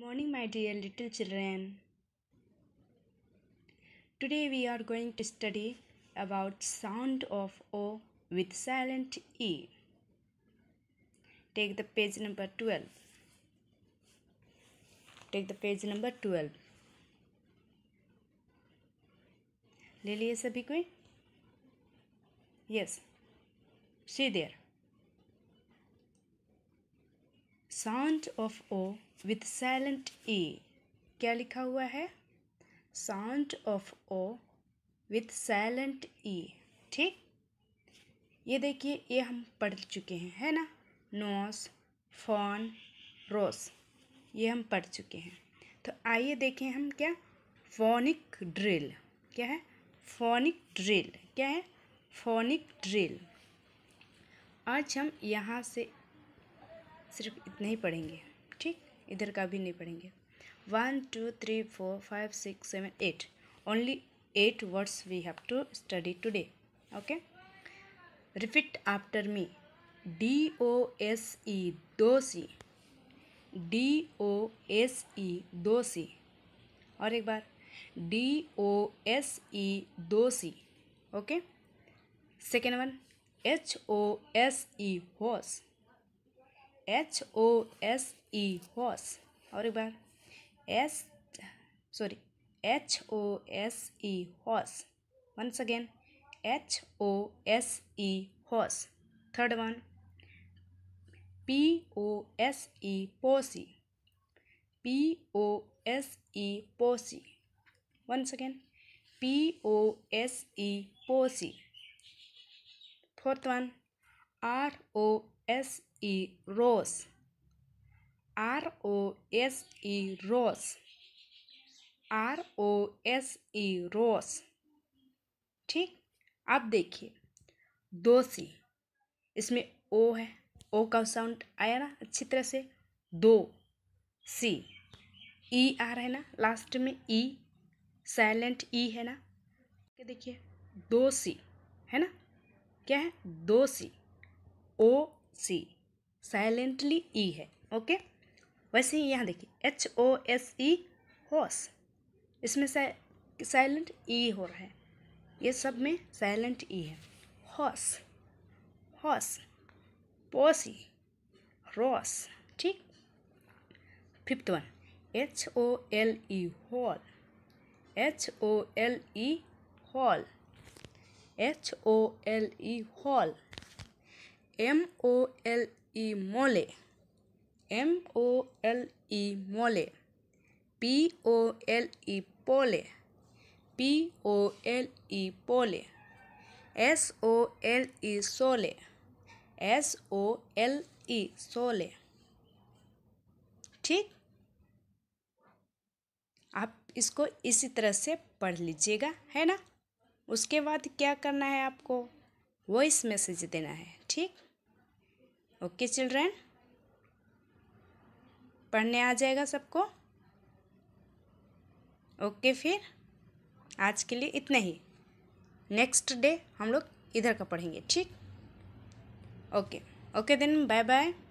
morning my dear little children today we are going to study about sound of o with silent e take the page number 12 take the page number 12 is a big way? Yes. See there. Sound of O with silent A क्या लिखा हुआ है sound of O with silent E ठीक ये देखिए ये हम पढ़ चुके हैं है ना नोस फॉन रोस ये हम पढ़ चुके हैं तो आइए देखें हम क्या फोनिक ड्रिल क्या है फोनिक ड्रिल क्या है फोनिक ड्रिल आज हम यहाँ से सिर्फ इतना ही पढ़ेंगे ठीक इधर का भी नहीं पढ़ेंगे one two three four five six seven eight only eight words we have to study today okay repeat after me D O S E dose D O S E दो सी और एक बार D O S E dose okay second one H O S E hose H O S E horse. और एक बार S sorry H O S E horse. Once again H O S E horse. Third one P O S E posse. P O S E posse. Once again P O S E posse. Fourth one R O S -E E rose R O S E rose R O S E rose ठीक अब देखिए दोसी इसमें ओ है ओ का sound आया ना अच्छी तरह से दो सी ई e आ रहा है ना लास्ट में ई साइलेंट ई है ना देखिए दो सी है ना क्या है दो सी ओ सी साइलेंटली ई है ओके वैसे ही यहाँ देखिए एच ओ एस ई होस इसमें साइलेंट ई e हो रहा है ये सब में साइलेंट ई e है हॉस हॉस पोसी रॉस ठीक fifth one H O L E hole H O L E hole H O L E hole M O L E mole M O L E मोले P O L ई पोले P O L ई पोले S O L ई सोले S O L ई सोले ठीक आप इसको इसी तरह से पढ़ लीजिएगा है ना उसके बाद क्या करना है आपको वॉइस मैसेज देना है ठीक ओके चिल्ड्रेन पढ़ने आ जाएगा सबको ओके फिर आज के लिए इतना ही नेक्स्ट डे हम लोग इधर का पढ़ेंगे ठीक okay okay then bye bye